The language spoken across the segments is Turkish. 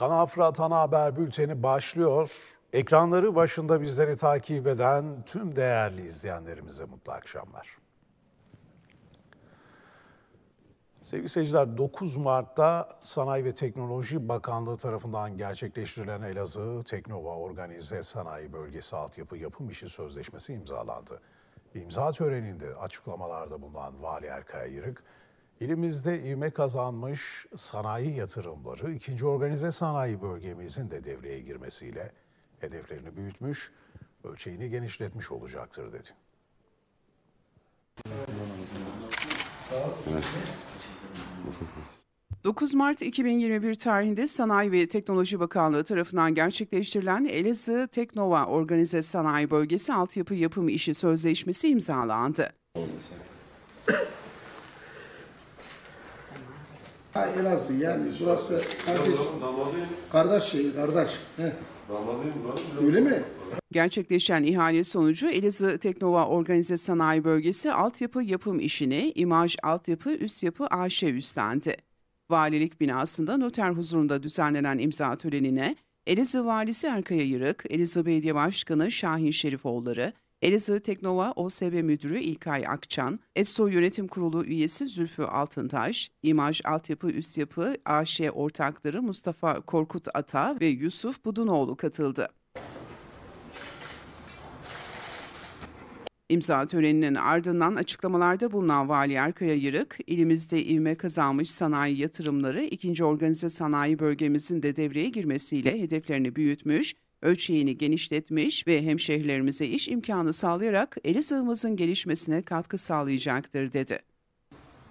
Kanal Fırat Ana Haber Bülteni başlıyor. Ekranları başında bizleri takip eden tüm değerli izleyenlerimize mutlu akşamlar. Sevgili seyirciler 9 Mart'ta Sanayi ve Teknoloji Bakanlığı tarafından gerçekleştirilen Elazığ Teknova Organize Sanayi Bölgesi Altyapı Yapım İşi Sözleşmesi imzalandı. İmza töreninde açıklamalarda bulunan Vali Erkay Yırık, İlimizde ivme kazanmış sanayi yatırımları, ikinci organize sanayi bölgemizin de devreye girmesiyle hedeflerini büyütmüş, ölçeğini genişletmiş olacaktır dedi. Evet. 9 Mart 2021 tarihinde Sanayi ve Teknoloji Bakanlığı tarafından gerçekleştirilen Elazığ Teknova Organize Sanayi Bölgesi Altyapı Yapım İşi Sözleşmesi imzalandı. Ha Elazığ yani burası kardeş, kardeş şehir, kardeş. Heh. Öyle mi? Gerçekleşen ihale sonucu Elazığ Teknova Organize Sanayi Bölgesi altyapı yapım işini İmaj Altyapı Üst Yapı AŞ üstlendi. Valilik binasında noter huzurunda düzenlenen imza törenine Elazığ Valisi Erkaya Yırık, Elazığ Belediye Başkanı Şahin Şerifoğulları, Elazığ Teknova OSB Müdürü İlkay Akçan, ESTO Yönetim Kurulu üyesi Zülfü Altıntaş, İmaj Altyapı Üst Yapı AŞ ortakları Mustafa Korkut Ata ve Yusuf Budunoğlu katıldı. İmza töreninin ardından açıklamalarda bulunan Vali Erkaya Yırık, ilimizde ivme kazanmış sanayi yatırımları ikinci organize sanayi bölgemizin de devreye girmesiyle hedeflerini büyütmüş, ölçeğini genişletmiş ve hemşehrilerimize iş imkanı sağlayarak Elazığ'ımızın gelişmesine katkı sağlayacaktır dedi.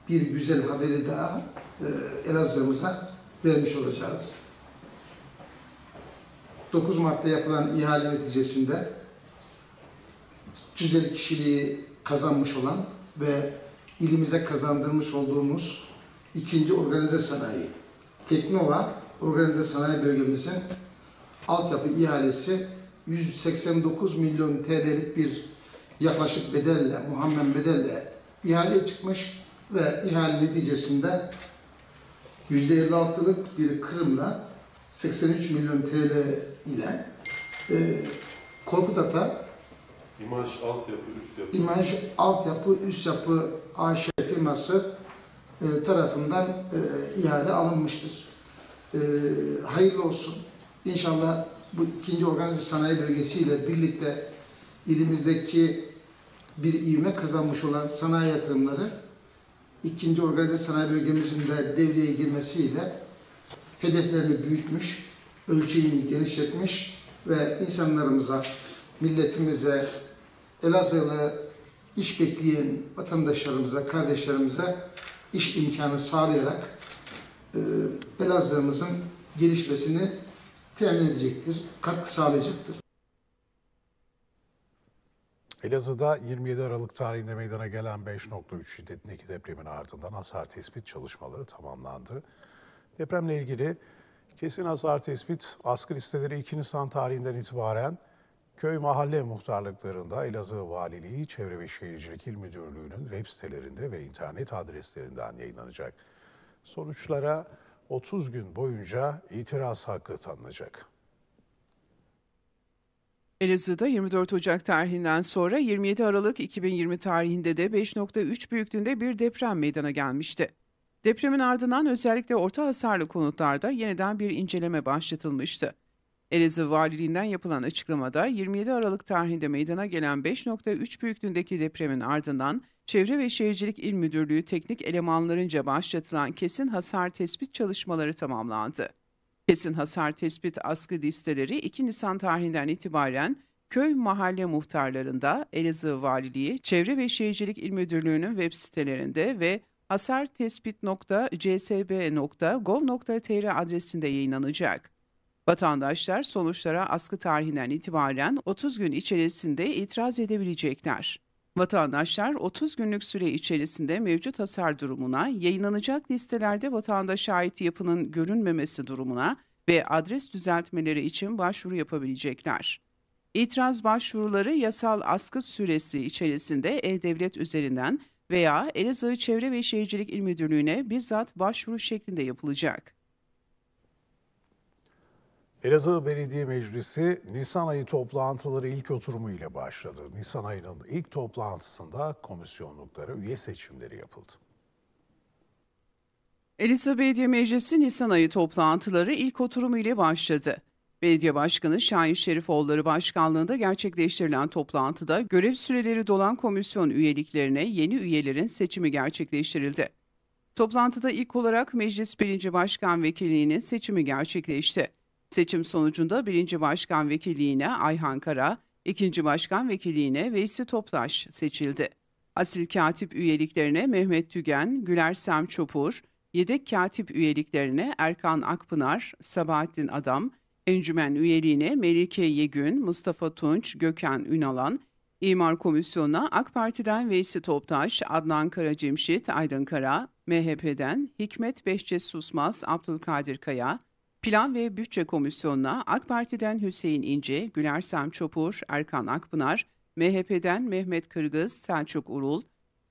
Bir güzel haberi daha e, Elazığ'ımıza vermiş olacağız. 9 Mart'ta yapılan ihale neticesinde 350 kişiliği kazanmış olan ve ilimize kazandırmış olduğumuz ikinci organize sanayi, Teknova organize sanayi bölgemizin altyapı ihalesi 189 milyon TL'lik bir yaklaşık bedelle, Muhammed bedelle ihale çıkmış ve ihale neticesinde %56'lık bir kırımla 83 milyon TL ile e, Korkutata İmaj altyapı üst yapı İmaj altyapı üst yapı AŞ firması e, tarafından e, ihale alınmıştır. E, hayırlı olsun. İnşallah bu ikinci organize sanayi bölgesiyle birlikte ilimizdeki bir ivme kazanmış olan sanayi yatırımları ikinci organize sanayi bölgemizin de devreye girmesiyle hedeflerini büyütmüş, ölçeğini genişletmiş ve insanlarımıza, milletimize, Elazığlı iş bekleyen vatandaşlarımıza, kardeşlerimize iş imkanı sağlayarak e, Elazığ'ımızın gelişmesini temin edecektir, katkı sağlayacaktır. Elazığ'da 27 Aralık tarihinde meydana gelen 5.3 şiddetindeki depremin ardından hasar tespit çalışmaları tamamlandı. Depremle ilgili kesin hasar tespit askı listeleri 2 Nisan tarihinden itibaren köy mahalle muhtarlıklarında Elazığ Valiliği Çevre ve Şehircilik İl Müdürlüğü'nün web sitelerinde ve internet adreslerinden yayınlanacak. Sonuçlara 30 gün boyunca itiraz hakkı tanınacak. Elazığ'da 24 Ocak tarihinden sonra 27 Aralık 2020 tarihinde de 5.3 büyüklüğünde bir deprem meydana gelmişti. Depremin ardından özellikle orta hasarlı konutlarda yeniden bir inceleme başlatılmıştı. Elazığ Valiliğinden yapılan açıklamada 27 Aralık tarihinde meydana gelen 5.3 büyüklüğündeki depremin ardından Çevre ve Şehircilik İl Müdürlüğü teknik elemanlarınca başlatılan kesin hasar tespit çalışmaları tamamlandı. Kesin hasar tespit askı listeleri 2 Nisan tarihinden itibaren köy mahalle muhtarlarında Elazığ Valiliği, Çevre ve Şehircilik İl Müdürlüğü'nün web sitelerinde ve hasartespit.csb.gov.tr adresinde yayınlanacak. Vatandaşlar sonuçlara askı tarihinden itibaren 30 gün içerisinde itiraz edebilecekler. Vatandaşlar 30 günlük süre içerisinde mevcut hasar durumuna, yayınlanacak listelerde vatandaş ait yapının görünmemesi durumuna ve adres düzeltmeleri için başvuru yapabilecekler. İtiraz başvuruları yasal askı süresi içerisinde E-Devlet üzerinden veya Elazığ Çevre ve Şehircilik İl Müdürlüğü'ne bizzat başvuru şeklinde yapılacak. Elazığ Belediye Meclisi Nisan ayı toplantıları ilk oturumu ile başladı. Nisan ayının ilk toplantısında komisyonluklara üye seçimleri yapıldı. Elazığ Belediye Meclisi Nisan ayı toplantıları ilk oturumu ile başladı. Belediye Başkanı Şahin Şerifoğulları Başkanlığı'nda gerçekleştirilen toplantıda görev süreleri dolan komisyon üyeliklerine yeni üyelerin seçimi gerçekleştirildi. Toplantıda ilk olarak Meclis birinci Başkan Vekilliğinin seçimi gerçekleşti. Seçim sonucunda birinci Başkan Vekilliğine Ayhan Kara, ikinci Başkan Vekilliğine Veysi Toptaş seçildi. Asil katip üyeliklerine Mehmet Tügen, Güler Sem Çopur, yedek katip üyeliklerine Erkan Akpınar, Sabahattin Adam, encümen üyeliğine Melike Yegün, Mustafa Tunç, Gökhan Ünalan, İmar Komisyonu'na AK Parti'den Veysi Toptaş, Adnan Karacimşit, Aydın Kara, MHP'den Hikmet Behçe Susmaz, Abdülkadir Kaya, Plan ve Bütçe Komisyonu'na AK Parti'den Hüseyin İnce, Güler Çopur, Erkan Akpınar, MHP'den Mehmet Kırgız, Selçuk Urul,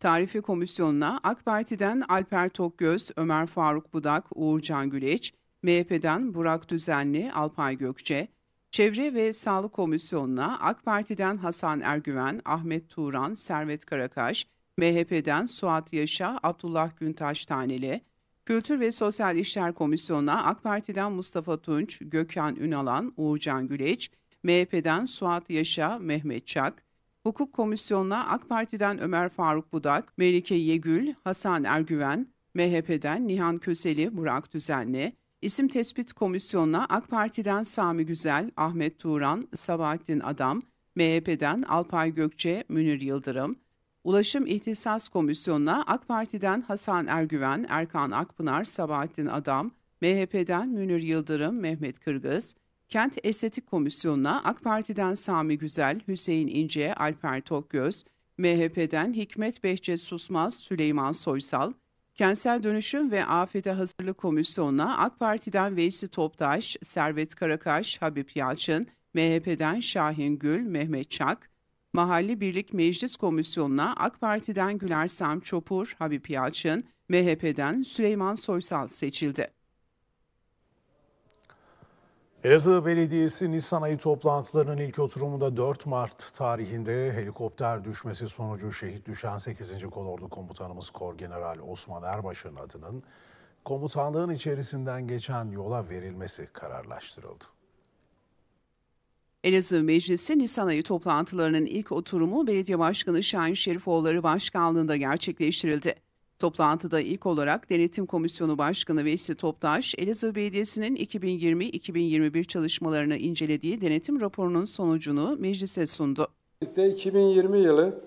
Tarife Komisyonu'na AK Parti'den Alper Tokgöz, Ömer Faruk Budak, Uğurcan Güleç, MHP'den Burak Düzenli, Alpay Gökçe, Çevre ve Sağlık Komisyonu'na AK Parti'den Hasan Ergüven, Ahmet Turan, Servet Karakaş, MHP'den Suat Yaşa, Abdullah Güntaş Taneli, Kültür ve Sosyal İşler Komisyonu'na AK Parti'den Mustafa Tunç, Gökhan Ünalan, Uğurcan Güleç, MHP'den Suat Yaşa, Mehmet Çak, Hukuk Komisyonu'na AK Parti'den Ömer Faruk Budak, Melike Yegül, Hasan Ergüven, MHP'den Nihan Köseli, Burak Düzenli, İsim Tespit Komisyonu'na AK Parti'den Sami Güzel, Ahmet Turan, Sabahattin Adam, MHP'den Alpay Gökçe, Münir Yıldırım, Ulaşım İhtisas Komisyonu'na AK Parti'den Hasan Ergüven, Erkan Akpınar, Sabahattin Adam, MHP'den Münir Yıldırım, Mehmet Kırgız, Kent Estetik Komisyonu'na AK Parti'den Sami Güzel, Hüseyin İnce, Alper Tokgöz, MHP'den Hikmet Behçet Susmaz, Süleyman Soysal, Kentsel Dönüşüm ve Afete Hazırlık Komisyonu'na AK Parti'den Veysi Toptaş, Servet Karakaş, Habib Yalçın, MHP'den Şahin Gül, Mehmet Çak, Mahalli Birlik Meclis Komisyonu'na AK Parti'den Güler Sam Çopur, Habip Yalçın, MHP'den Süleyman Soysal seçildi. Elazığ Belediyesi Nisan ayı toplantılarının ilk oturumunda 4 Mart tarihinde helikopter düşmesi sonucu şehit düşen 8. Kolordu Komutanımız Kor General Osman Erbaş'ın adının komutanlığın içerisinden geçen yola verilmesi kararlaştırıldı. Elazığ Meclisi Nisan ayı toplantılarının ilk oturumu Belediye Başkanı Şahin Şerifoğulları Başkanlığı'nda gerçekleştirildi. Toplantıda ilk olarak Denetim Komisyonu Başkanı Veysi Toptaş, Elazığ Belediyesi'nin 2020-2021 çalışmalarını incelediği denetim raporunun sonucunu meclise sundu. 2020 yılı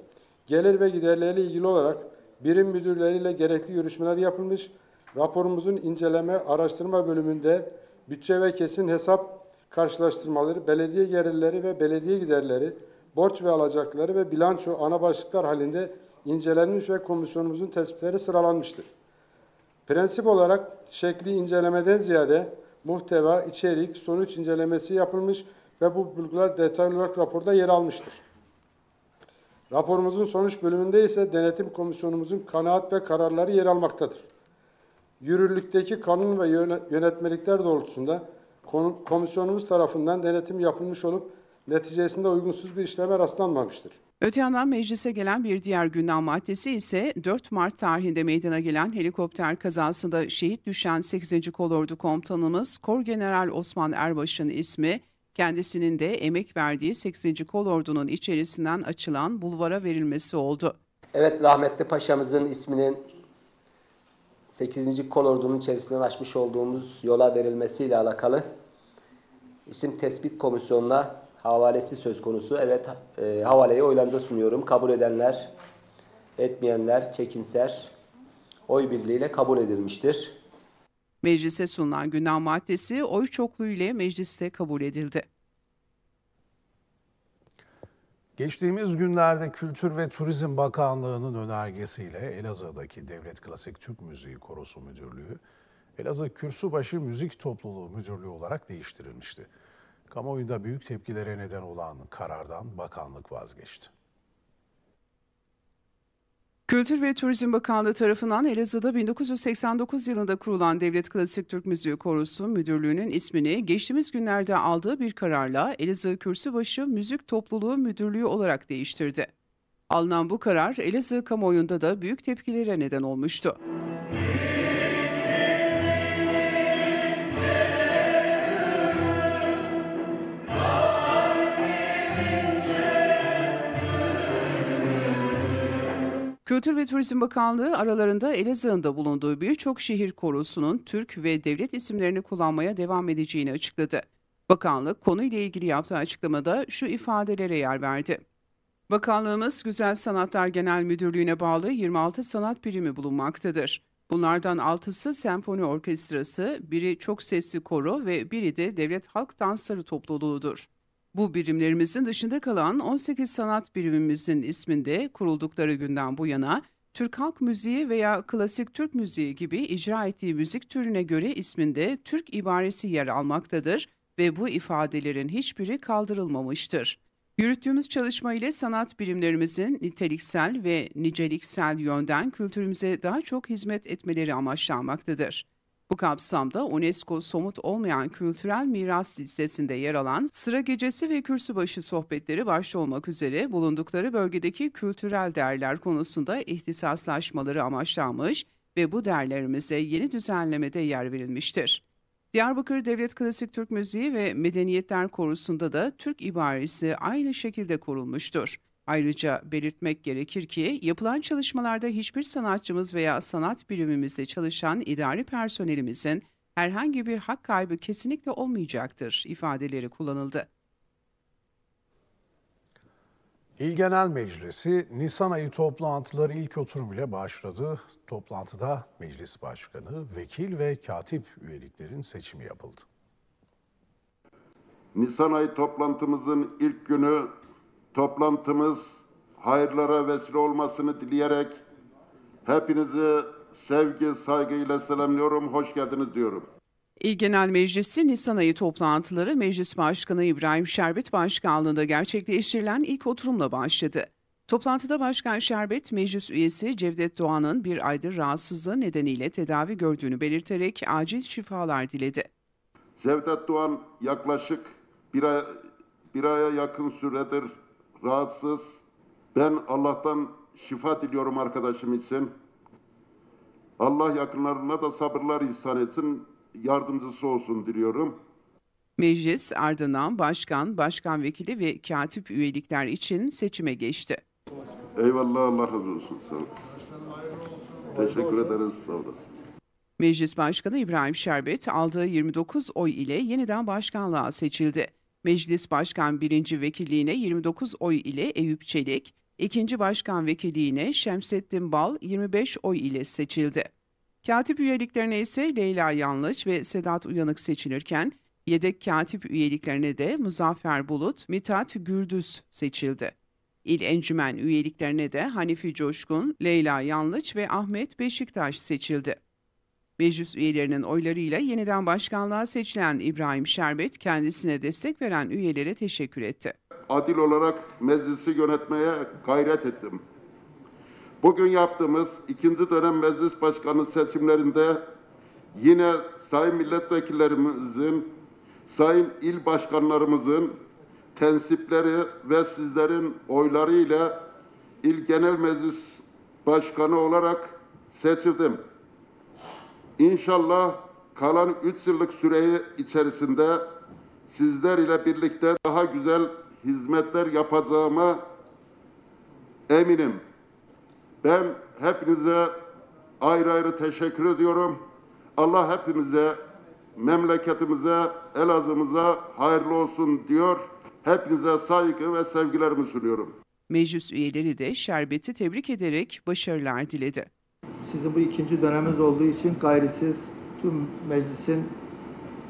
gelir ve giderleriyle ilgili olarak birim müdürleriyle gerekli görüşmeler yapılmış, raporumuzun inceleme araştırma bölümünde bütçe ve kesin hesap karşılaştırmaları belediye gelirleri ve belediye giderleri, borç ve alacakları ve bilanço ana başlıklar halinde incelenmiş ve komisyonumuzun tespitleri sıralanmıştır. Prensip olarak şekli incelemeden ziyade muhteva, içerik, sonuç incelemesi yapılmış ve bu bulgular detaylı olarak raporda yer almıştır. Raporumuzun sonuç bölümünde ise denetim komisyonumuzun kanaat ve kararları yer almaktadır. Yürürlükteki kanun ve yönetmelikler doğrultusunda komisyonumuz tarafından denetim yapılmış olup neticesinde uygunsuz bir işleme rastlanmamıştır. Öte yandan meclise gelen bir diğer gündem maddesi ise 4 Mart tarihinde meydana gelen helikopter kazasında şehit düşen 8. Kolordu Komutanımız Kor General Osman Erbaş'ın ismi kendisinin de emek verdiği 8. Kolordu'nun içerisinden açılan bulvara verilmesi oldu. Evet rahmetli paşamızın isminin 8. kol ordunun içerisine açmış olduğumuz yola verilmesiyle alakalı isim tespit komisyonuna havalesi söz konusu. Evet e, havaleyi oylarınıza sunuyorum. Kabul edenler, etmeyenler, çekimser oy birliğiyle kabul edilmiştir. Meclise sunulan gündem maddesi oy çokluğu ile mecliste kabul edildi. Geçtiğimiz günlerde Kültür ve Turizm Bakanlığı'nın önergesiyle Elazığ'daki Devlet Klasik Türk Müziği Korosu Müdürlüğü, Elazığ Kürsübaşı Müzik Topluluğu Müdürlüğü olarak değiştirilmişti. Kamuoyunda büyük tepkilere neden olan karardan bakanlık vazgeçti. Kültür ve Turizm Bakanlığı tarafından Elazığ'da 1989 yılında kurulan Devlet Klasik Türk Müziği Korosu Müdürlüğü'nün ismini geçtiğimiz günlerde aldığı bir kararla Elazığ Kürsübaşı Müzik Topluluğu Müdürlüğü olarak değiştirdi. Alınan bu karar Elazığ kamuoyunda da büyük tepkilere neden olmuştu. Müzik Kültür ve Turizm Bakanlığı aralarında Elazığ'ın da bulunduğu birçok şehir korusunun Türk ve devlet isimlerini kullanmaya devam edeceğini açıkladı. Bakanlık konuyla ilgili yaptığı açıklamada şu ifadelere yer verdi. Bakanlığımız Güzel Sanatlar Genel Müdürlüğü'ne bağlı 26 sanat birimi bulunmaktadır. Bunlardan 6'sı senfoni orkestrası, biri çok sesli koro ve biri de devlet halk dansları topluluğudur. Bu birimlerimizin dışında kalan 18 sanat birimimizin isminde kuruldukları günden bu yana Türk halk müziği veya klasik Türk müziği gibi icra ettiği müzik türüne göre isminde Türk ibaresi yer almaktadır ve bu ifadelerin hiçbiri kaldırılmamıştır. Yürüttüğümüz çalışma ile sanat birimlerimizin niteliksel ve niceliksel yönden kültürümüze daha çok hizmet etmeleri amaçlanmaktadır. Bu kapsamda UNESCO somut olmayan kültürel miras listesinde yer alan sıra gecesi ve Başı sohbetleri başta olmak üzere bulundukları bölgedeki kültürel değerler konusunda ihtisaslaşmaları amaçlanmış ve bu değerlerimize yeni düzenlemede yer verilmiştir. Diyarbakır Devlet Klasik Türk Müziği ve Medeniyetler Korusu'nda da Türk ibaresi aynı şekilde korunmuştur. Ayrıca belirtmek gerekir ki yapılan çalışmalarda hiçbir sanatçımız veya sanat birimimizde çalışan idari personelimizin herhangi bir hak kaybı kesinlikle olmayacaktır ifadeleri kullanıldı. İl Genel Meclisi Nisan ayı toplantıları ilk oturum ile başladı. Toplantıda meclis başkanı, vekil ve katip üyeliklerin seçimi yapıldı. Nisan ayı toplantımızın ilk günü toplantımız hayırlara vesile olmasını dileyerek hepinizi sevgi, saygıyla selamlıyorum. Hoş geldiniz diyorum. İl Genel Meclisi Nisan ayı toplantıları Meclis Başkanı İbrahim Şerbet Başkanlığı'nda gerçekleştirilen ilk oturumla başladı. Toplantıda Başkan Şerbet, meclis üyesi Cevdet Doğan'ın bir aydır rahatsızlığı nedeniyle tedavi gördüğünü belirterek acil şifalar diledi. Cevdet Doğan yaklaşık bir, ay, bir aya yakın süredir rahatsız. Ben Allah'tan şifa diliyorum arkadaşım için. Allah yakınlarına da sabırlar ihsan etsin, yardımcısı olsun diliyorum. Meclis ardından başkan, başkan vekili ve katip üyelikler için seçime geçti. Eyvallah Allah razı olsun. Sağ olasın. Teşekkür ederiz. Sağ olasın. Meclis Başkanı İbrahim Şerbet aldığı 29 oy ile yeniden başkanlığa seçildi. Meclis Başkan 1. Vekilliğine 29 oy ile Eyüp Çelik, 2. Başkan Vekilliğine Şemsettin Bal 25 oy ile seçildi. Katip üyeliklerine ise Leyla Yanlıç ve Sedat Uyanık seçilirken, yedek katip üyeliklerine de Muzaffer Bulut, Mithat Gürdüz seçildi. İl Encümen üyeliklerine de Hanifi Coşkun, Leyla Yanlıç ve Ahmet Beşiktaş seçildi. Meclis üyelerinin oylarıyla yeniden başkanlığa seçilen İbrahim Şerbet kendisine destek veren üyelere teşekkür etti. Adil olarak meclisi yönetmeye gayret ettim. Bugün yaptığımız ikinci dönem meclis başkanı seçimlerinde yine sayın milletvekillerimizin, sayın il başkanlarımızın tensipleri ve sizlerin oyları ile il genel meclis başkanı olarak seçildim. İnşallah kalan üç yıllık süreyi içerisinde sizler ile birlikte daha güzel hizmetler yapacağıma eminim. Ben hepinize ayrı ayrı teşekkür ediyorum. Allah hepimize, memleketimize, Elazığ'ımıza hayırlı olsun diyor. Hepinize saygı ve sevgilerimi sunuyorum. Meclis üyeleri de şerbeti tebrik ederek başarılar diledi. Sizin bu ikinci dönemimiz olduğu için gayrisiz tüm meclisin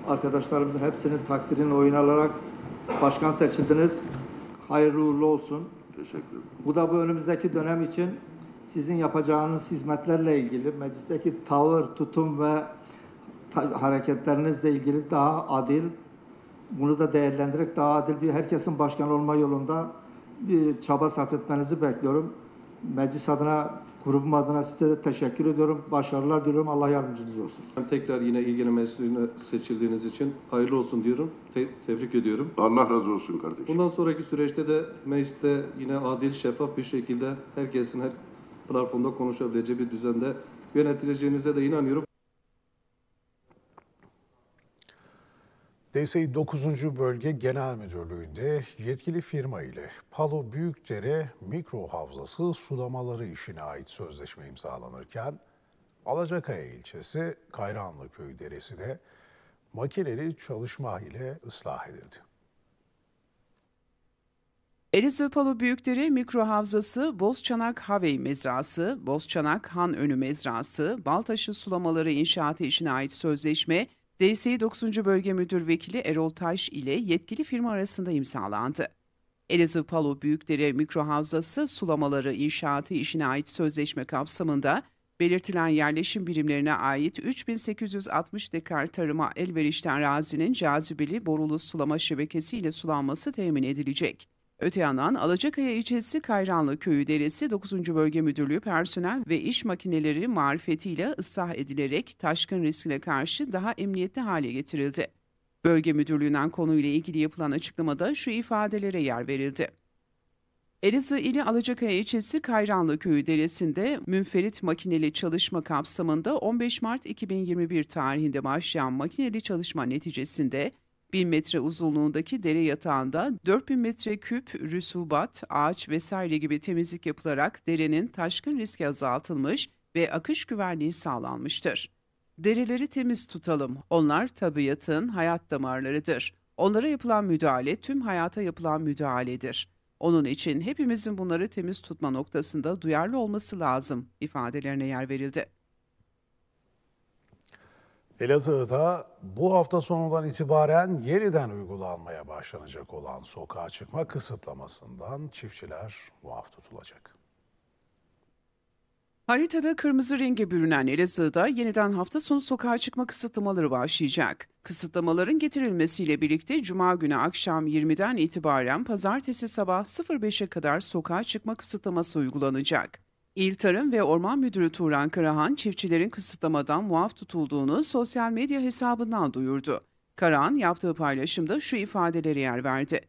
arkadaşlarımızın hepsinin takdirini oyun alarak başkan seçildiniz. Hayırlı uğurlu olsun. Teşekkür ederim. Bu da bu önümüzdeki dönem için sizin yapacağınız hizmetlerle ilgili meclisteki tavır, tutum ve hareketlerinizle ilgili daha adil, bunu da değerlendirerek daha adil bir herkesin başkan olma yolunda bir çaba sarf etmenizi bekliyorum. Meclis adına Grubum adına size teşekkür ediyorum. Başarılar diliyorum. Allah yardımcınız olsun. Ben tekrar yine ilgili meclisine seçildiğiniz için hayırlı olsun diyorum. Te- tebrik ediyorum. Allah razı olsun kardeşim. Bundan sonraki süreçte de mecliste yine adil, şeffaf bir şekilde herkesin her platformda konuşabileceği bir düzende yönetileceğinize de inanıyorum. DSİ 9. Bölge Genel Müdürlüğü'nde yetkili firma ile Palo Büyükdere Mikro Havzası sulamaları işine ait sözleşme imzalanırken, Alacakaya ilçesi Kayranlı Köyü Deresi de makineli çalışma ile ıslah edildi. Elazığ Palo Büyükdere Mikro Havzası, Bozçanak Havey Mezrası, Bozçanak Han Önü Mezrası, Baltaşı Sulamaları İnşaatı işine ait sözleşme DSİ 9. Bölge Müdür Vekili Erol Taş ile yetkili firma arasında imzalandı. Elazığ Palo Büyükdere Mikrohavzası sulamaları inşaatı işine ait sözleşme kapsamında belirtilen yerleşim birimlerine ait 3860 dekar tarıma elverişli arazinin cazibeli borulu sulama şebekesi ile sulanması temin edilecek. Öte yandan Alacakaya ilçesi Kayranlı Köyü Deresi 9. Bölge Müdürlüğü personel ve iş makineleri marifetiyle ıslah edilerek taşkın riskine karşı daha emniyetli hale getirildi. Bölge Müdürlüğü'nden konuyla ilgili yapılan açıklamada şu ifadelere yer verildi. Elazığ ili Alacakaya ilçesi Kayranlı Köyü Deresi'nde münferit makineli çalışma kapsamında 15 Mart 2021 tarihinde başlayan makineli çalışma neticesinde 1000 metre uzunluğundaki dere yatağında 4000 metre küp rüsubat, ağaç vesaire gibi temizlik yapılarak derenin taşkın riski azaltılmış ve akış güvenliği sağlanmıştır. Dereleri temiz tutalım. Onlar tabiatın hayat damarlarıdır. Onlara yapılan müdahale tüm hayata yapılan müdahaledir. Onun için hepimizin bunları temiz tutma noktasında duyarlı olması lazım ifadelerine yer verildi. Elazığ'da bu hafta sonundan itibaren yeniden uygulanmaya başlanacak olan sokağa çıkma kısıtlamasından çiftçiler muaf tutulacak. Haritada kırmızı renge bürünen Elazığ'da yeniden hafta sonu sokağa çıkma kısıtlamaları başlayacak. Kısıtlamaların getirilmesiyle birlikte Cuma günü akşam 20'den itibaren pazartesi sabah 05'e kadar sokağa çıkma kısıtlaması uygulanacak. İl Tarım ve Orman Müdürü Turan Karahan, çiftçilerin kısıtlamadan muaf tutulduğunu sosyal medya hesabından duyurdu. Karahan yaptığı paylaşımda şu ifadeleri yer verdi.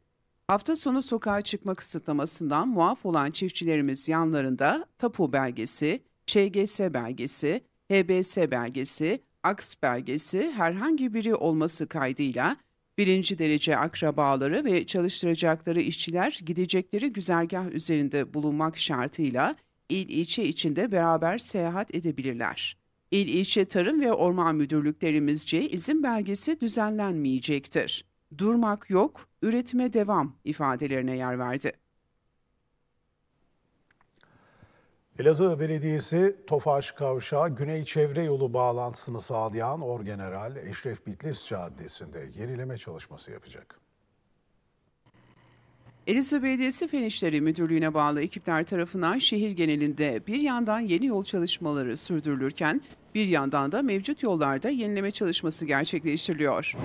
Hafta sonu sokağa çıkma kısıtlamasından muaf olan çiftçilerimiz yanlarında tapu belgesi, ÇGS belgesi, HBS belgesi, AKS belgesi herhangi biri olması kaydıyla birinci derece akrabaları ve çalıştıracakları işçiler gidecekleri güzergah üzerinde bulunmak şartıyla il ilçe içinde beraber seyahat edebilirler. İl ilçe tarım ve orman müdürlüklerimizce izin belgesi düzenlenmeyecektir. Durmak yok, üretime devam ifadelerine yer verdi. Elazığ Belediyesi Tofaş Kavşağı Güney Çevre Yolu bağlantısını sağlayan Orgeneral Eşref Bitlis Caddesi'nde yenileme çalışması yapacak. Elazığ Belediyesi Fen İşleri Müdürlüğü'ne bağlı ekipler tarafından şehir genelinde bir yandan yeni yol çalışmaları sürdürülürken bir yandan da mevcut yollarda yenileme çalışması gerçekleştiriliyor.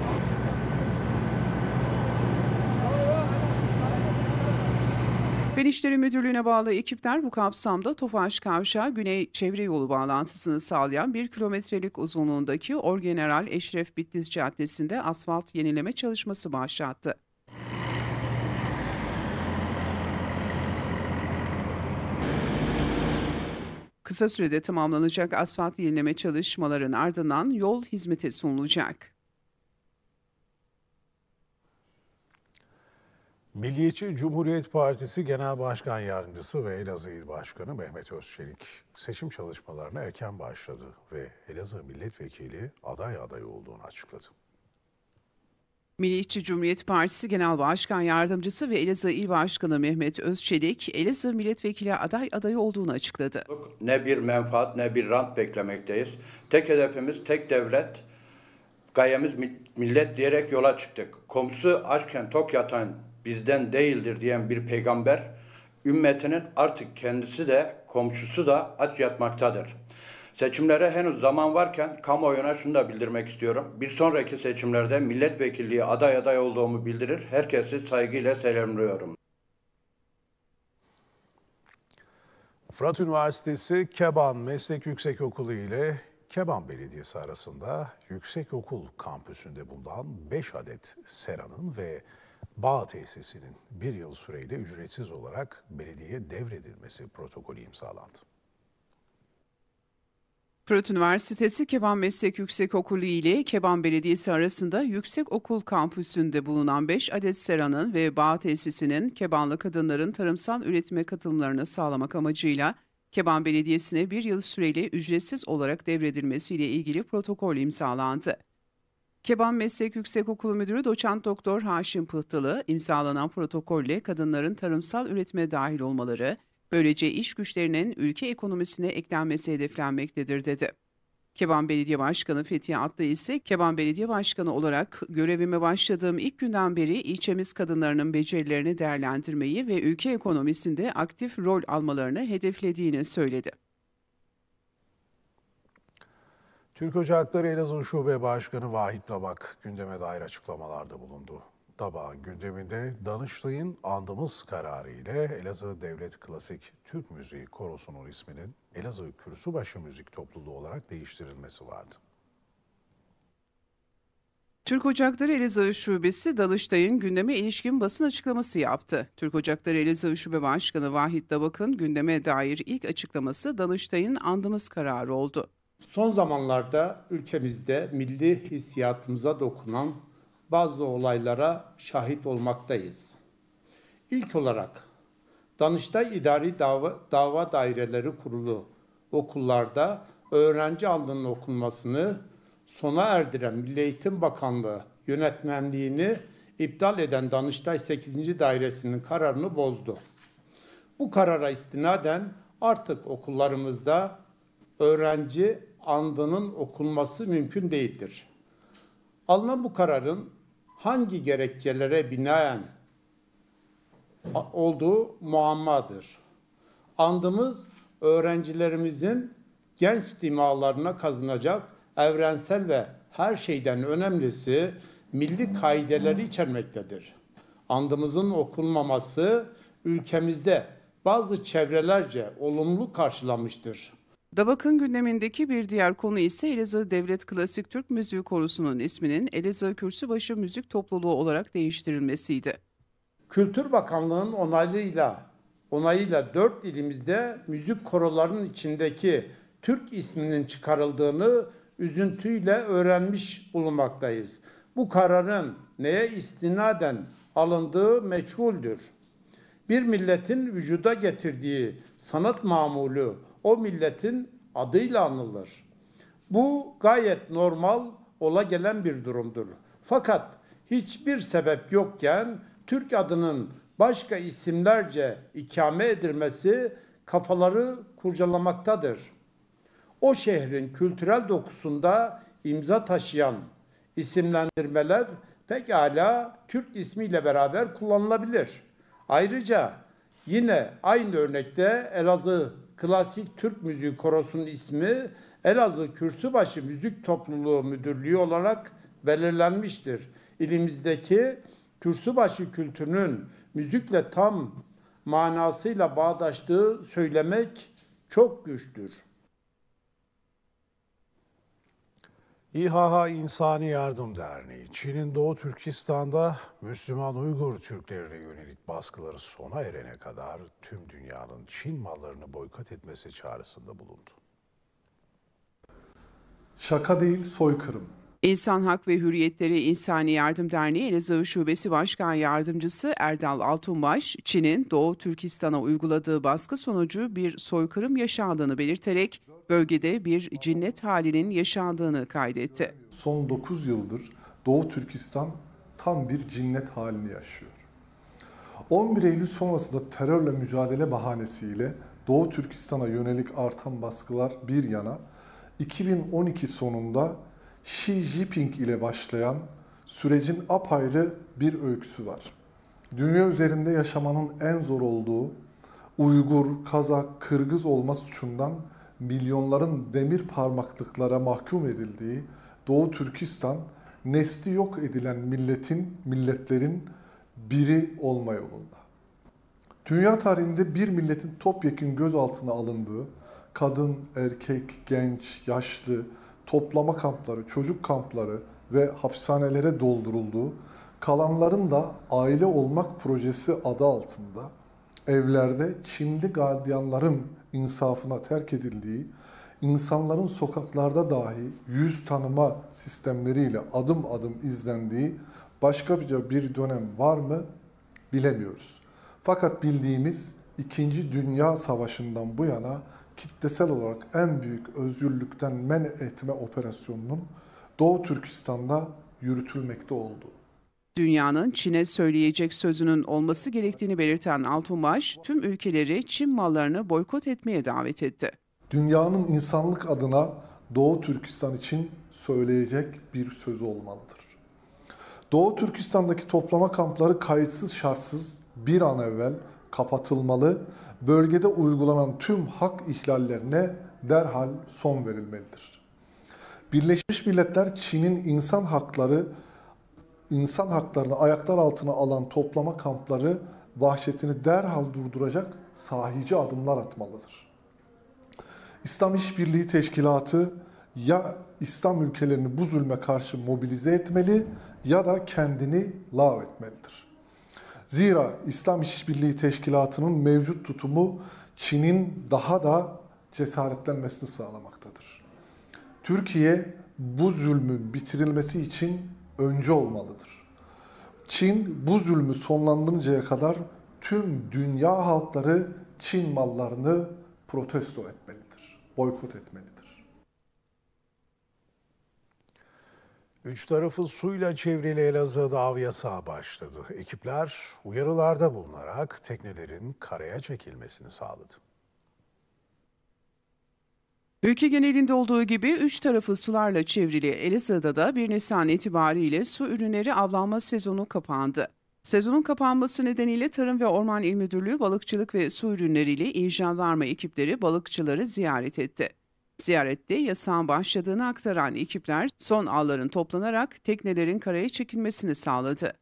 Fen İşleri Müdürlüğü'ne bağlı ekipler bu kapsamda Tofaş Kavşağı Güney Çevre Yolu bağlantısını sağlayan 1 kilometrelik uzunluğundaki Orgeneral Eşref Bitlis Caddesi'nde asfalt yenileme çalışması başlattı. Kısa sürede tamamlanacak asfalt yenileme çalışmaların ardından yol hizmete sunulacak. Milliyetçi Cumhuriyet Partisi Genel Başkan Yardımcısı ve Elazığ İl Başkanı Mehmet Özçelik seçim çalışmalarına erken başladı ve Elazığ Milletvekili aday adayı olduğunu açıkladı. Milliyetçi Cumhuriyet Partisi Genel Başkan Yardımcısı ve Elazığ İl Başkanı Mehmet Özçelik, Elazığ Milletvekili aday adayı olduğunu açıkladı. Ne bir menfaat ne bir rant beklemekteyiz. Tek hedefimiz tek devlet, gayemiz millet diyerek yola çıktık. Komşu açken tok yatan bizden değildir diyen bir peygamber, ümmetinin artık kendisi de komşusu da aç yatmaktadır. Seçimlere henüz zaman varken kamuoyuna şunu da bildirmek istiyorum. Bir sonraki seçimlerde milletvekilliği aday aday olduğumu bildirir. Herkesi saygıyla selamlıyorum. Fırat Üniversitesi Keban Meslek Yüksek Okulu ile Keban Belediyesi arasında Yüksek Okul kampüsünde bulunan 5 adet seranın ve bağ tesisinin bir yıl süreyle ücretsiz olarak belediye devredilmesi protokolü imzalandı. Fırat Üniversitesi Keban Meslek Yüksekokulu ile Keban Belediyesi arasında Yüksek Okul kampüsünde bulunan 5 adet seranın ve bağ tesisinin Kebanlı kadınların tarımsal üretime katılımlarını sağlamak amacıyla Keban Belediyesi'ne bir yıl süreli ücretsiz olarak devredilmesiyle ilgili protokol imzalandı. Keban Meslek Yüksekokulu Müdürü Doçent Doktor Haşim Pıhtılı imzalanan protokolle kadınların tarımsal üretime dahil olmaları, Böylece iş güçlerinin ülke ekonomisine eklenmesi hedeflenmektedir dedi. Keban Belediye Başkanı Fethiye Atlı ise Keban Belediye Başkanı olarak görevime başladığım ilk günden beri ilçemiz kadınlarının becerilerini değerlendirmeyi ve ülke ekonomisinde aktif rol almalarını hedeflediğini söyledi. Türk Ocakları Elazığ Şube Başkanı Vahit Tabak gündeme dair açıklamalarda bulundu. Tabağın gündeminde Danıştay'ın andımız kararı ile Elazığ Devlet Klasik Türk Müziği Korosu'nun isminin Elazığ Kürsübaşı Müzik Topluluğu olarak değiştirilmesi vardı. Türk Ocakları Elazığ Şubesi Danıştay'ın gündeme ilişkin basın açıklaması yaptı. Türk Ocakları Elazığ Şube Başkanı Vahit Davak'ın gündeme dair ilk açıklaması Danıştay'ın andımız kararı oldu. Son zamanlarda ülkemizde milli hissiyatımıza dokunan bazı olaylara şahit olmaktayız. İlk olarak Danıştay İdari Dava, Dava Daireleri Kurulu okullarda öğrenci andının okunmasını sona erdiren Milli Eğitim Bakanlığı yönetmenliğini iptal eden Danıştay 8. Dairesi'nin kararını bozdu. Bu karara istinaden artık okullarımızda öğrenci andının okunması mümkün değildir. Alınan bu kararın hangi gerekçelere binaen olduğu muammadır. Andımız öğrencilerimizin genç dimalarına kazınacak evrensel ve her şeyden önemlisi milli kaideleri içermektedir. Andımızın okunmaması ülkemizde bazı çevrelerce olumlu karşılanmıştır. Dabak'ın gündemindeki bir diğer konu ise Elazığ Devlet Klasik Türk Müziği Korusu'nun isminin Elazığ Kürsübaşı Müzik Topluluğu olarak değiştirilmesiydi. Kültür Bakanlığı'nın onayıyla onayıyla dört ilimizde müzik korolarının içindeki Türk isminin çıkarıldığını üzüntüyle öğrenmiş bulunmaktayız. Bu kararın neye istinaden alındığı meçhuldür. Bir milletin vücuda getirdiği sanat mamulü o milletin adıyla anılır. Bu gayet normal ola gelen bir durumdur. Fakat hiçbir sebep yokken Türk adının başka isimlerce ikame edilmesi kafaları kurcalamaktadır. O şehrin kültürel dokusunda imza taşıyan isimlendirmeler pekala Türk ismiyle beraber kullanılabilir. Ayrıca yine aynı örnekte Elazığ Klasik Türk Müziği Korosu'nun ismi Elazığ Kürsübaşı Müzik Topluluğu Müdürlüğü olarak belirlenmiştir. İlimizdeki Kürsübaşı kültürünün müzikle tam manasıyla bağdaştığı söylemek çok güçtür. İHH İnsani Yardım Derneği, Çin'in Doğu Türkistan'da Müslüman Uygur Türklerine yönelik baskıları sona erene kadar tüm dünyanın Çin mallarını boykot etmesi çağrısında bulundu. Şaka değil soykırım. İnsan Hak ve Hürriyetleri İnsani Yardım Derneği Elazığ Şubesi Başkan Yardımcısı Erdal Altunbaş, Çin'in Doğu Türkistan'a uyguladığı baskı sonucu bir soykırım yaşandığını belirterek bölgede bir cinnet halinin yaşandığını kaydetti. Son 9 yıldır Doğu Türkistan tam bir cinnet halini yaşıyor. 11 Eylül sonrasında terörle mücadele bahanesiyle Doğu Türkistan'a yönelik artan baskılar bir yana 2012 sonunda Xi Jinping ile başlayan sürecin apayrı bir öyküsü var. Dünya üzerinde yaşamanın en zor olduğu Uygur, Kazak, Kırgız olma suçundan milyonların demir parmaklıklara mahkum edildiği Doğu Türkistan nesli yok edilen milletin, milletlerin biri olma yolunda. Dünya tarihinde bir milletin topyekün gözaltına alındığı, kadın, erkek, genç, yaşlı, toplama kampları, çocuk kampları ve hapishanelere doldurulduğu, kalanların da aile olmak projesi adı altında evlerde Çinli gardiyanların insafına terk edildiği, insanların sokaklarda dahi yüz tanıma sistemleriyle adım adım izlendiği başka bir dönem var mı bilemiyoruz. Fakat bildiğimiz İkinci Dünya Savaşı'ndan bu yana kitlesel olarak en büyük özgürlükten men etme operasyonunun Doğu Türkistan'da yürütülmekte olduğu. Dünyanın Çin'e söyleyecek sözünün olması gerektiğini belirten Altunbaş, tüm ülkeleri Çin mallarını boykot etmeye davet etti. Dünyanın insanlık adına Doğu Türkistan için söyleyecek bir söz olmalıdır. Doğu Türkistan'daki toplama kampları kayıtsız şartsız bir an evvel kapatılmalı, bölgede uygulanan tüm hak ihlallerine derhal son verilmelidir. Birleşmiş Milletler Çin'in insan hakları insan haklarını ayaklar altına alan toplama kampları vahşetini derhal durduracak sahici adımlar atmalıdır. İslam İşbirliği Teşkilatı ya İslam ülkelerini bu zulme karşı mobilize etmeli ya da kendini lav etmelidir. Zira İslam İşbirliği Teşkilatı'nın mevcut tutumu Çin'in daha da cesaretlenmesini sağlamaktadır. Türkiye bu zulmün bitirilmesi için Önce olmalıdır. Çin bu zulmü sonlandırıncaya kadar tüm dünya halkları Çin mallarını protesto etmelidir, boykot etmelidir. Üç tarafı suyla çevrili Elazığ'da av yasağı başladı. Ekipler uyarılarda bulunarak teknelerin karaya çekilmesini sağladı. Ülke genelinde olduğu gibi üç tarafı sularla çevrili Elazığ'da da 1 Nisan itibariyle su ürünleri avlanma sezonu kapandı. Sezonun kapanması nedeniyle Tarım ve Orman İl Müdürlüğü balıkçılık ve su ürünleriyle il jandarma ekipleri balıkçıları ziyaret etti. Ziyarette yasağın başladığını aktaran ekipler son ağların toplanarak teknelerin karaya çekilmesini sağladı.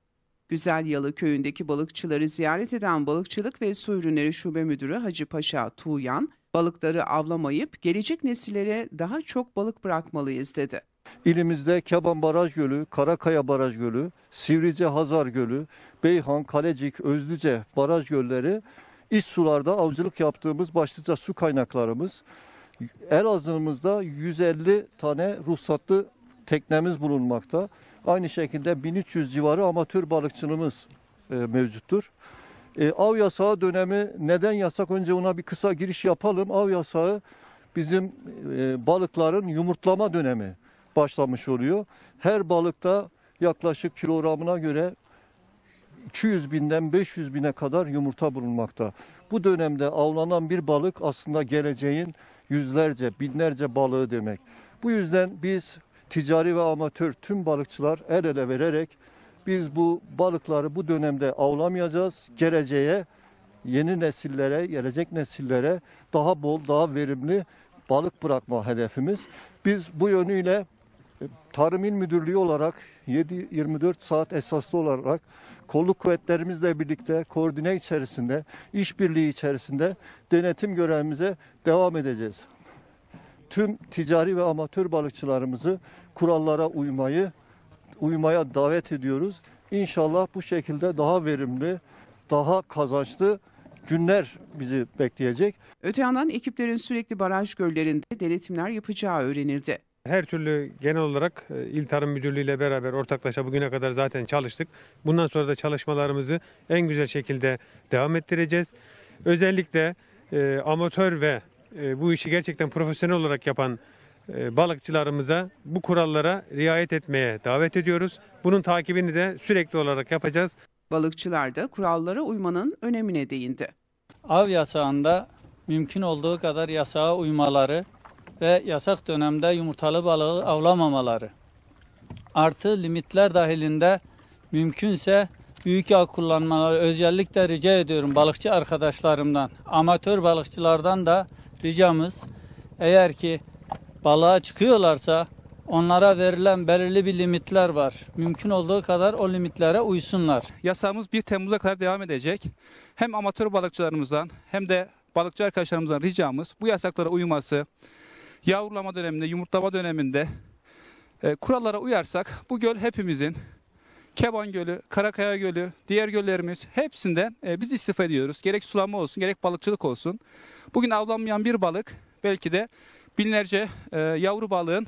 Güzel Yalı köyündeki balıkçıları ziyaret eden Balıkçılık ve Su Ürünleri Şube Müdürü Hacı Paşa Tuğyan, Balıkları avlamayıp gelecek nesillere daha çok balık bırakmalıyız dedi. İlimizde Keban Baraj Gölü, Karakaya Baraj Gölü, Sivrice Hazar Gölü, Beyhan, Kalecik, Özlüce baraj gölleri iç sularda avcılık yaptığımız başlıca su kaynaklarımız. Elazığ'ımızda 150 tane ruhsatlı teknemiz bulunmakta. Aynı şekilde 1300 civarı amatör balıkçılığımız e, mevcuttur. E, av yasağı dönemi neden yasak? Önce ona bir kısa giriş yapalım. Av yasağı bizim e, balıkların yumurtlama dönemi başlamış oluyor. Her balıkta yaklaşık kilogramına göre 200 binden 500 bine kadar yumurta bulunmakta. Bu dönemde avlanan bir balık aslında geleceğin yüzlerce, binlerce balığı demek. Bu yüzden biz ticari ve amatör tüm balıkçılar el ele vererek biz bu balıkları bu dönemde avlamayacağız. Geleceğe yeni nesillere, gelecek nesillere daha bol, daha verimli balık bırakma hedefimiz. Biz bu yönüyle e, Tarım İl Müdürlüğü olarak 7-24 saat esaslı olarak kolluk kuvvetlerimizle birlikte koordine içerisinde, işbirliği içerisinde denetim görevimize devam edeceğiz. Tüm ticari ve amatör balıkçılarımızı kurallara uymayı uymaya davet ediyoruz. İnşallah bu şekilde daha verimli, daha kazançlı günler bizi bekleyecek. Öte yandan ekiplerin sürekli baraj göllerinde denetimler yapacağı öğrenildi. Her türlü genel olarak e, İl Tarım Müdürlüğü ile beraber ortaklaşa bugüne kadar zaten çalıştık. Bundan sonra da çalışmalarımızı en güzel şekilde devam ettireceğiz. Özellikle e, amatör ve e, bu işi gerçekten profesyonel olarak yapan ee, balıkçılarımıza bu kurallara riayet etmeye davet ediyoruz. Bunun takibini de sürekli olarak yapacağız. Balıkçılar da kurallara uymanın önemine değindi. Av yasağında mümkün olduğu kadar yasağa uymaları ve yasak dönemde yumurtalı balığı avlamamaları. Artı limitler dahilinde mümkünse büyük ağ kullanmaları özellikle rica ediyorum balıkçı arkadaşlarımdan. Amatör balıkçılardan da ricamız eğer ki balığa çıkıyorlarsa onlara verilen belirli bir limitler var. Mümkün olduğu kadar o limitlere uysunlar. Yasağımız 1 Temmuz'a kadar devam edecek. Hem amatör balıkçılarımızdan hem de balıkçı arkadaşlarımızdan ricamız bu yasaklara uyması, yavrulama döneminde, yumurtlama döneminde e, kurallara uyarsak bu göl hepimizin Keban Gölü, Karakaya Gölü, diğer göllerimiz hepsinden e, biz istifa ediyoruz. Gerek sulama olsun, gerek balıkçılık olsun. Bugün avlanmayan bir balık belki de binlerce e, yavru balığın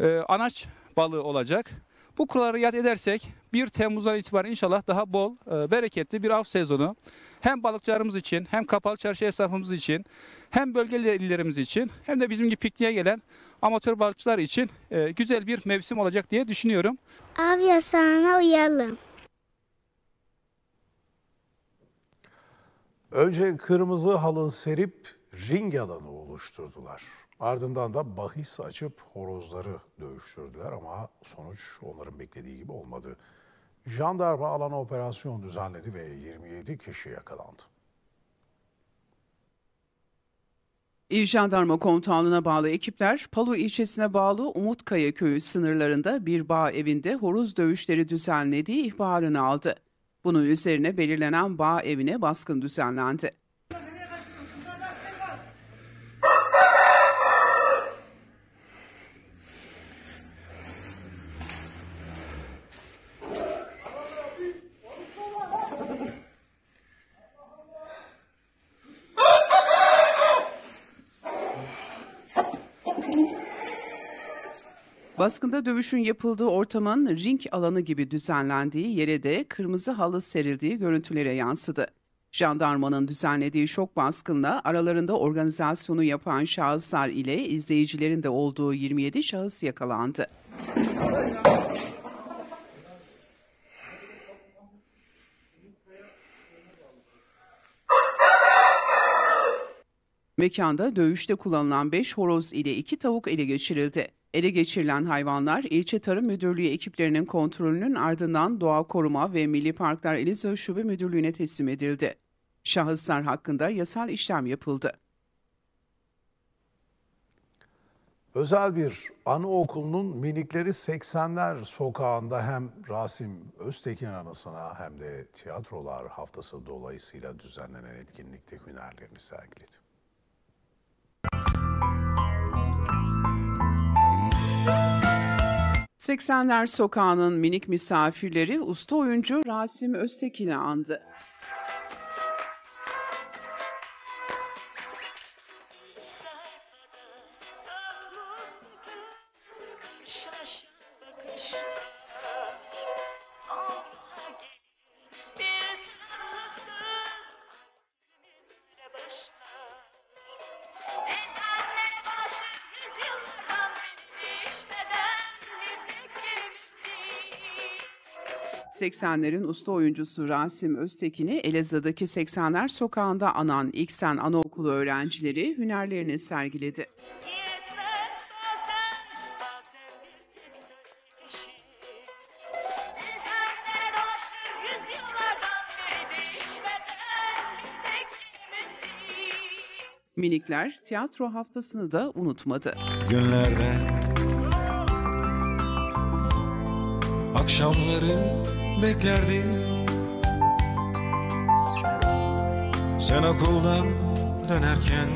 e, anaç balığı olacak. Bu kuralları yad edersek 1 Temmuz'dan itibaren inşallah daha bol, e, bereketli bir av sezonu hem balıkçılarımız için, hem kapalı çarşı esnafımız için, hem bölgeli illerimiz için, hem de bizim gibi pikniğe gelen amatör balıkçılar için e, güzel bir mevsim olacak diye düşünüyorum. Av yasağına uyalım. Önce kırmızı halı serip ring alanı oluşturdular. Ardından da bahis açıp horozları dövüştürdüler ama sonuç onların beklediği gibi olmadı. Jandarma alana operasyon düzenledi ve 27 kişi yakalandı. İl Jandarma Komutanlığı'na bağlı ekipler Palu ilçesine bağlı Umutkaya köyü sınırlarında bir bağ evinde horoz dövüşleri düzenlediği ihbarını aldı. Bunun üzerine belirlenen bağ evine baskın düzenlendi. Baskında dövüşün yapıldığı ortamın ring alanı gibi düzenlendiği yere de kırmızı halı serildiği görüntülere yansıdı. Jandarmanın düzenlediği şok baskınla aralarında organizasyonu yapan şahıslar ile izleyicilerin de olduğu 27 şahıs yakalandı. Mekanda dövüşte kullanılan 5 horoz ile 2 tavuk ele geçirildi. Ele geçirilen hayvanlar ilçe tarım müdürlüğü ekiplerinin kontrolünün ardından Doğa Koruma ve Milli Parklar Elizığ Şube Müdürlüğü'ne teslim edildi. Şahıslar hakkında yasal işlem yapıldı. Özel bir anaokulunun minikleri 80'ler sokağında hem Rasim Öztekin anısına hem de tiyatrolar haftası dolayısıyla düzenlenen etkinlikte hünerlerini sergiledi. 80'ler Sokağı'nın minik misafirleri usta oyuncu Rasim Öztekin'i andı. 80'lerin usta oyuncusu Rasim Öztekin'i Elazığ'daki 80'ler sokağında anan İksen Anaokulu öğrencileri hünerlerini sergiledi. Minikler tiyatro haftasını da unutmadı. Günlerde akşamları beklerdim Sen okuldan dönerken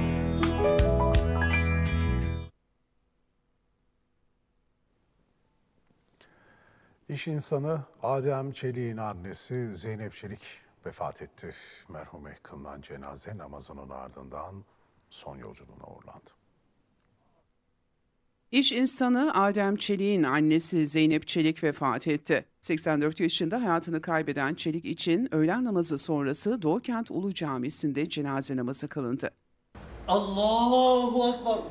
İş insanı Adem Çelik'in annesi Zeynep Çelik vefat etti. Merhum kılınan cenaze namazının ardından son yolculuğuna uğurlandı. İş insanı Adem Çelik'in annesi Zeynep Çelik vefat etti. 84 yaşında hayatını kaybeden Çelik için öğlen namazı sonrası Doğukent Ulu Camisi'nde cenaze namazı kılındı. Allahu Akbar.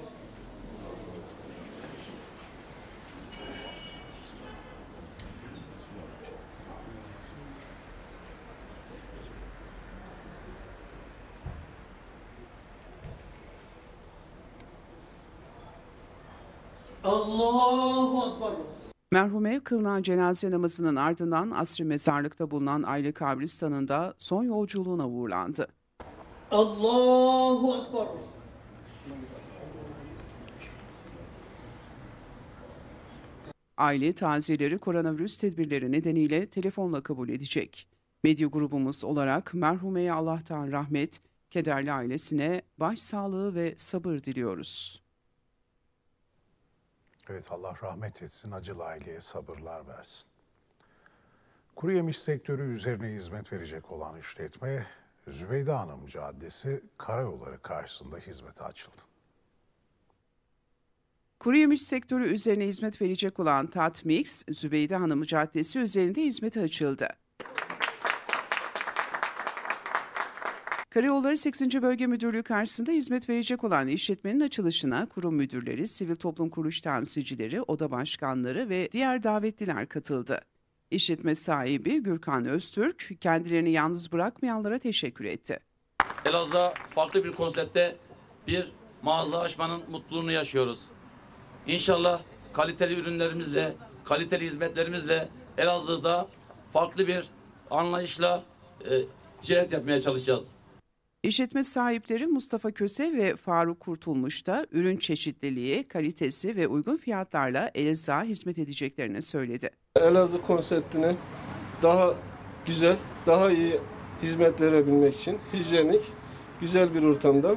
Allahu Akbar. Merhume kılınan cenaze namazının ardından asri mezarlıkta bulunan aile kabristanında son yolculuğuna uğurlandı. Allahu Akbar. Aile taziyeleri koronavirüs tedbirleri nedeniyle telefonla kabul edecek. Medya grubumuz olarak merhumeye Allah'tan rahmet, kederli ailesine başsağlığı ve sabır diliyoruz. Evet Allah rahmet etsin, acılı aileye sabırlar versin. Kuru yemiş sektörü üzerine hizmet verecek olan işletme Zübeyde Hanım Caddesi karayolları karşısında hizmete açıldı. Kuru yemiş sektörü üzerine hizmet verecek olan Tatmix, Zübeyde Hanım Caddesi üzerinde hizmete açıldı. Karayolları 8. Bölge Müdürlüğü karşısında hizmet verecek olan işletmenin açılışına kurum müdürleri, sivil toplum kuruluş temsilcileri, oda başkanları ve diğer davetliler katıldı. İşletme sahibi Gürkan Öztürk kendilerini yalnız bırakmayanlara teşekkür etti. Elazığ farklı bir konsepte bir mağaza açmanın mutluluğunu yaşıyoruz. İnşallah kaliteli ürünlerimizle, kaliteli hizmetlerimizle Elazığ'da farklı bir anlayışla e, ticaret yapmaya çalışacağız. İşletme sahipleri Mustafa Köse ve Faruk Kurtulmuş da ürün çeşitliliği, kalitesi ve uygun fiyatlarla Elazığ'a hizmet edeceklerini söyledi. Elazığ konseptini daha güzel, daha iyi hizmet verebilmek için hijyenik, güzel bir ortamda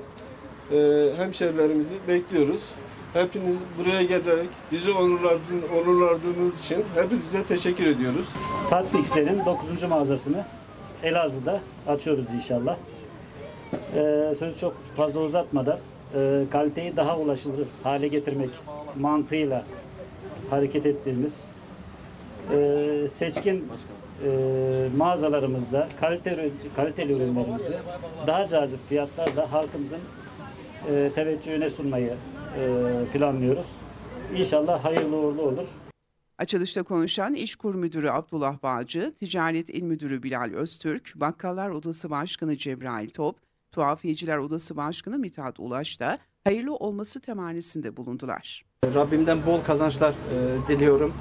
e, hemşerilerimizi bekliyoruz. Hepiniz buraya gelerek bizi onurladığınız, için hepinize teşekkür ediyoruz. Tatbixlerin 9. mağazasını Elazığ'da açıyoruz inşallah e, sözü çok fazla uzatmadan e, kaliteyi daha ulaşılır hale getirmek mantığıyla hareket ettiğimiz e, seçkin e, mağazalarımızda kalite, kaliteli ürünlerimizi daha cazip fiyatlarla halkımızın e, teveccühüne sunmayı e, planlıyoruz. İnşallah hayırlı uğurlu olur. Açılışta konuşan İşkur Müdürü Abdullah Bağcı, Ticaret İl Müdürü Bilal Öztürk, Bakkallar Odası Başkanı Cebrail Top, Tuhafiyeciler Odası Başkanı Mithat Ulaş da hayırlı olması temennisinde bulundular. Rabbimden bol kazançlar e, diliyorum.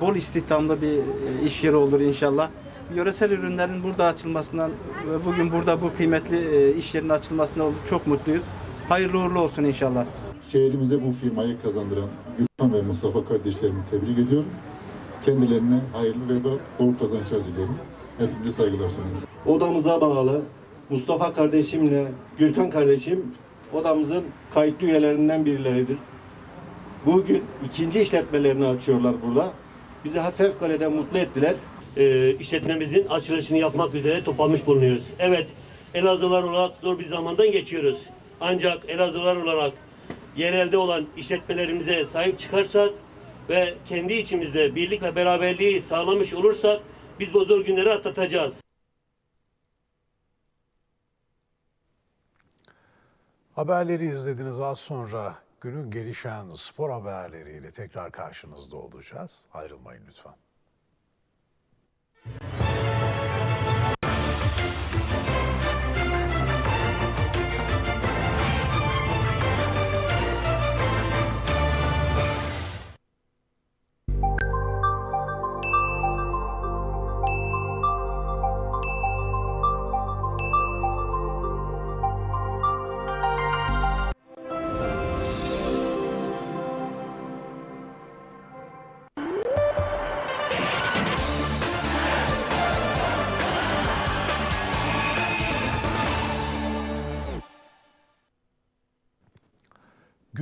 Bol istihdamlı bir e, iş yeri olur inşallah. Yöresel ürünlerin burada açılmasından ve bugün burada bu kıymetli e, iş yerinin açılmasından Çok mutluyuz. Hayırlı uğurlu olsun inşallah. Şehrimize bu firmayı kazandıran Gülhan ve Mustafa kardeşlerimi tebrik ediyorum. Kendilerine hayırlı ve bol kazançlar diliyorum. Hepinize saygılar sunuyorum. Odamıza bağlı Mustafa kardeşimle Gürkan kardeşim odamızın kayıtlı üyelerinden birileridir. Bugün ikinci işletmelerini açıyorlar burada. Bizi fevkalade mutlu ettiler. Ee, işletmemizin açılışını yapmak üzere toplanmış bulunuyoruz. Evet, Elazığlar olarak zor bir zamandan geçiyoruz. Ancak Elazığlar olarak yerelde olan işletmelerimize sahip çıkarsak ve kendi içimizde birlik ve beraberliği sağlamış olursak biz bu zor günleri atlatacağız. Haberleri izlediniz az sonra günün gelişen spor haberleriyle tekrar karşınızda olacağız. Ayrılmayın lütfen.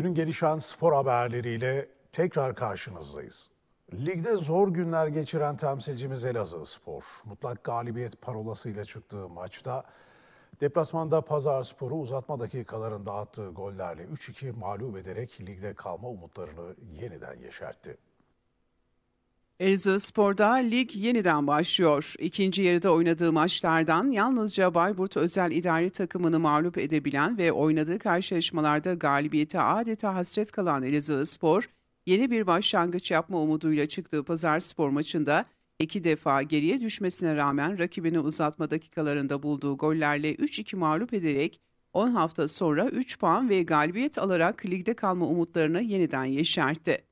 günün gelişen spor haberleriyle tekrar karşınızdayız. Ligde zor günler geçiren temsilcimiz Elazığ Spor. Mutlak galibiyet parolasıyla çıktığı maçta deplasmanda Pazar Spor'u uzatma dakikalarında attığı gollerle 3-2 mağlup ederek ligde kalma umutlarını yeniden yeşertti. Elazığ Spor'da lig yeniden başlıyor. İkinci yarıda oynadığı maçlardan yalnızca Bayburt özel idari takımını mağlup edebilen ve oynadığı karşılaşmalarda galibiyete adeta hasret kalan Elazığ Spor, yeni bir başlangıç yapma umuduyla çıktığı pazar spor maçında iki defa geriye düşmesine rağmen rakibini uzatma dakikalarında bulduğu gollerle 3-2 mağlup ederek 10 hafta sonra 3 puan ve galibiyet alarak ligde kalma umutlarını yeniden yeşertti.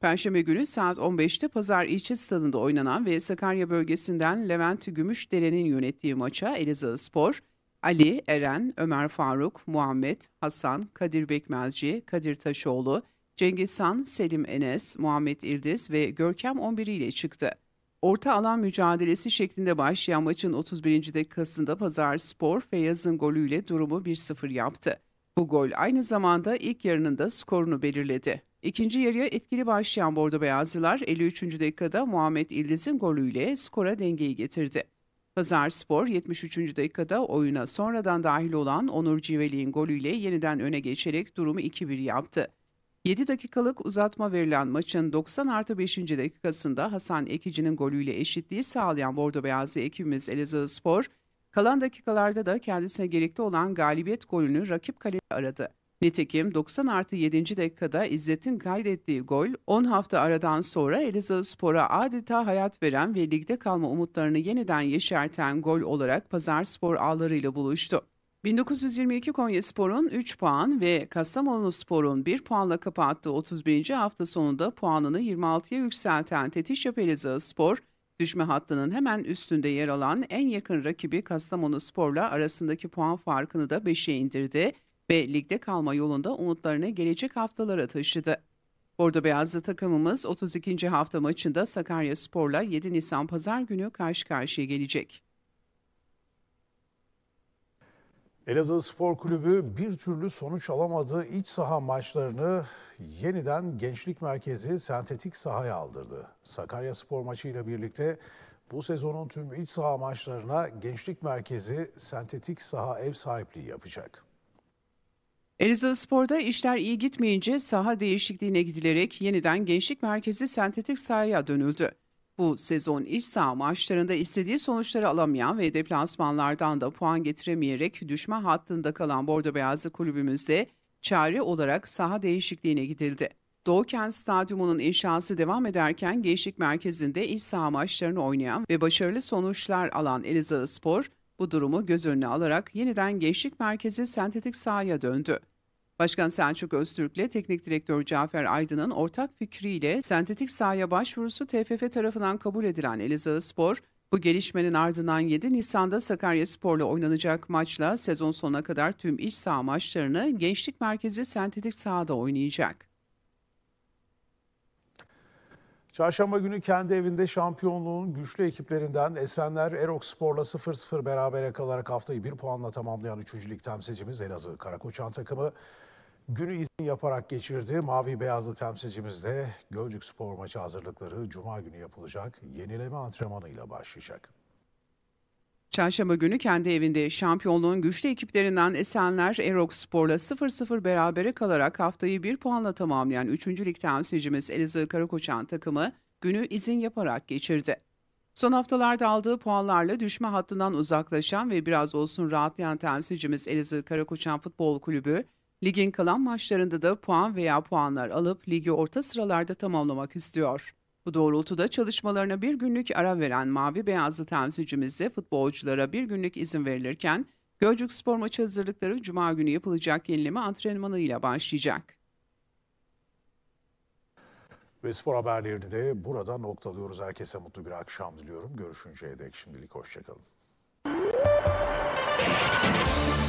Perşembe günü saat 15'te Pazar ilçe stadında oynanan ve Sakarya bölgesinden Levent Gümüşdere'nin yönettiği maça Elazığ Spor, Ali, Eren, Ömer Faruk, Muhammed, Hasan, Kadir Bekmezci, Kadir Taşoğlu, Cengizhan, Selim Enes, Muhammed İldiz ve Görkem 11 ile çıktı. Orta alan mücadelesi şeklinde başlayan maçın 31. dakikasında Pazar Spor, Feyyaz'ın golüyle durumu 1-0 yaptı. Bu gol aynı zamanda ilk yarının da skorunu belirledi. İkinci yarıya etkili başlayan Bordo Beyazlılar 53. dakikada Muhammed İldiz'in golüyle skora dengeyi getirdi. Pazar Spor 73. dakikada oyuna sonradan dahil olan Onur Civeli'nin golüyle yeniden öne geçerek durumu 2-1 yaptı. 7 dakikalık uzatma verilen maçın 90 artı 5. dakikasında Hasan Ekici'nin golüyle eşitliği sağlayan Bordo Beyazlı ekibimiz Elazığ Spor, kalan dakikalarda da kendisine gerekli olan galibiyet golünü rakip kaleye aradı. Nitekim 90 artı 7. dakikada İzzet'in kaydettiği gol 10 hafta aradan sonra Elazığ Spor'a adeta hayat veren ve ligde kalma umutlarını yeniden yeşerten gol olarak Pazar Spor ağlarıyla buluştu. 1922 Konya Spor'un 3 puan ve Kastamonu Spor'un 1 puanla kapattığı 31. hafta sonunda puanını 26'ya yükselten Tetişyap Elazığ Spor, düşme hattının hemen üstünde yer alan en yakın rakibi Kastamonu Spor'la arasındaki puan farkını da 5'e indirdi ve ligde kalma yolunda umutlarını gelecek haftalara taşıdı. Bordo Beyazlı takımımız 32. hafta maçında Sakarya Spor'la 7 Nisan Pazar günü karşı karşıya gelecek. Elazığ Spor Kulübü bir türlü sonuç alamadığı iç saha maçlarını yeniden Gençlik Merkezi sentetik sahaya aldırdı. Sakarya Spor maçıyla birlikte bu sezonun tüm iç saha maçlarına Gençlik Merkezi sentetik saha ev sahipliği yapacak. Elazığ Spor'da işler iyi gitmeyince saha değişikliğine gidilerek yeniden Gençlik Merkezi sentetik sahaya dönüldü. Bu sezon iç saha maçlarında istediği sonuçları alamayan ve deplasmanlardan da puan getiremeyerek düşme hattında kalan Bordo Beyazlı kulübümüzde çare olarak saha değişikliğine gidildi. Doğukent Stadyumu'nun inşası devam ederken Gençlik Merkezi'nde iç saha maçlarını oynayan ve başarılı sonuçlar alan Elazığ Spor, bu durumu göz önüne alarak yeniden gençlik merkezi sentetik sahaya döndü. Başkan Selçuk Öztürk ile Teknik Direktör Cafer Aydın'ın ortak fikriyle sentetik sahaya başvurusu TFF tarafından kabul edilen Elazığ Spor, bu gelişmenin ardından 7 Nisan'da Sakarya Spor'la oynanacak maçla sezon sonuna kadar tüm iç saha maçlarını Gençlik Merkezi sentetik sahada oynayacak. Çarşamba günü kendi evinde şampiyonluğun güçlü ekiplerinden Esenler Erok Spor'la 0-0 berabere kalarak haftayı bir puanla tamamlayan 3. lig temsilcimiz Elazığ Karakoçan takımı günü izin yaparak geçirdi. Mavi beyazlı temsilcimiz de Gölcük Spor maçı hazırlıkları Cuma günü yapılacak yenileme antrenmanıyla başlayacak. Çarşamba günü kendi evinde şampiyonluğun güçlü ekiplerinden Esenler Erok Spor'la 0-0 berabere kalarak haftayı bir puanla tamamlayan 3. lig temsilcimiz Elazığ Karakoçan takımı günü izin yaparak geçirdi. Son haftalarda aldığı puanlarla düşme hattından uzaklaşan ve biraz olsun rahatlayan temsilcimiz Elazığ Karakoçan Futbol Kulübü, ligin kalan maçlarında da puan veya puanlar alıp ligi orta sıralarda tamamlamak istiyor. Bu doğrultuda çalışmalarına bir günlük ara veren Mavi Beyazlı temsilcimizde futbolculara bir günlük izin verilirken Gölcük Spor maçı hazırlıkları Cuma günü yapılacak yenileme antrenmanıyla başlayacak. Ve spor haberlerini de burada noktalıyoruz. Herkese mutlu bir akşam diliyorum. Görüşünceye dek şimdilik hoşçakalın.